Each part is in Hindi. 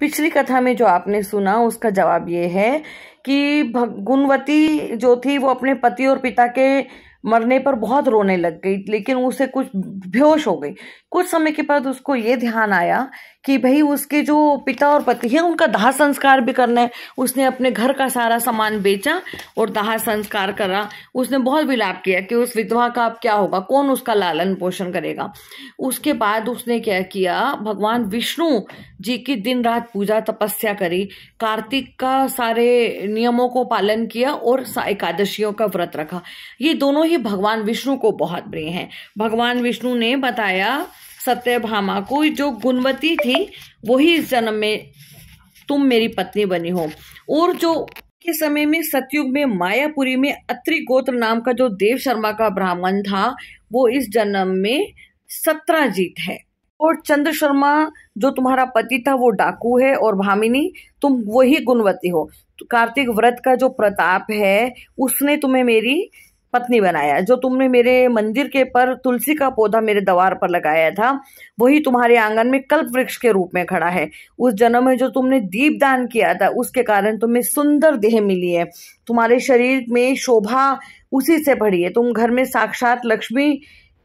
पिछली कथा में जो आपने सुना उसका जवाब ये है कि गुणवती जो थी वो अपने पति और पिता के मरने पर बहुत रोने लग गई लेकिन उसे कुछ बेहोश हो गई कुछ समय के बाद उसको ये ध्यान आया कि भाई उसके जो पिता और पति हैं उनका दाह संस्कार भी करना है उसने अपने घर का सारा सामान बेचा और दाह संस्कार करा उसने बहुत विलाप किया कि उस विधवा का अब क्या होगा कौन उसका लालन पोषण करेगा उसके बाद उसने क्या किया भगवान विष्णु जी की दिन रात पूजा तपस्या करी कार्तिक का सारे नियमों को पालन किया और एकादशियों का व्रत रखा ये दोनों ये भगवान विष्णु को बहुत प्रिय हैं भगवान विष्णु ने बताया सत्यभामा को जो गुणवती थी वही इस जन्म में तुम मेरी पत्नी बनी हो और जो के समय में सतयुग में मायापुरी में अत्रि गोत्र नाम का जो देव शर्मा का ब्राह्मण था वो इस जन्म में सत्राजीत है और चंद्र शर्मा जो तुम्हारा पति था वो डाकू है और भामिनी तुम वही गुणवती हो कार्तिक व्रत का जो प्रताप है उसने तुम्हें मेरी पत्नी बनाया जो तुमने मेरे मंदिर के पर तुलसी का पौधा मेरे द्वार पर लगाया था वही तुम्हारे आंगन में कल्प वृक्ष के रूप में खड़ा है उस जन्म में जो तुमने दीप दान किया था उसके कारण तुम्हें सुंदर देह मिली है तुम्हारे शरीर में शोभा उसी से भरी है तुम घर में साक्षात लक्ष्मी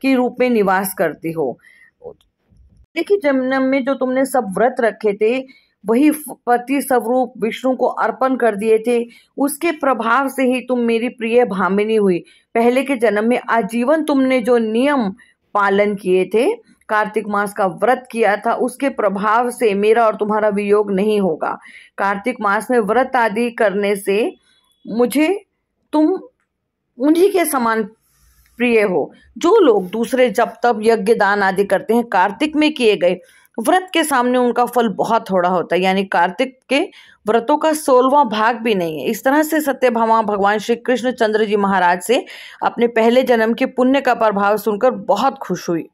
के रूप में निवास करती हो देखिए जन्म में जो तुमने सब व्रत रखे थे वही पति स्वरूप विष्णु को अर्पण कर दिए थे उसके प्रभाव से ही तुम मेरी प्रिय भामिनी हुई पहले के जन्म में आजीवन तुमने जो नियम पालन किए थे कार्तिक मास का व्रत किया था उसके प्रभाव से मेरा और तुम्हारा वियोग नहीं होगा कार्तिक मास में व्रत आदि करने से मुझे तुम उन्हीं के समान प्रिय हो जो लोग दूसरे जब तब यज्ञ दान आदि करते हैं कार्तिक में किए गए व्रत के सामने उनका फल बहुत थोड़ा होता है यानी कार्तिक के व्रतों का सोलवा भाग भी नहीं है इस तरह से सत्यभामा भगवान श्री कृष्णचंद्र जी महाराज से अपने पहले जन्म के पुण्य का प्रभाव सुनकर बहुत खुश हुई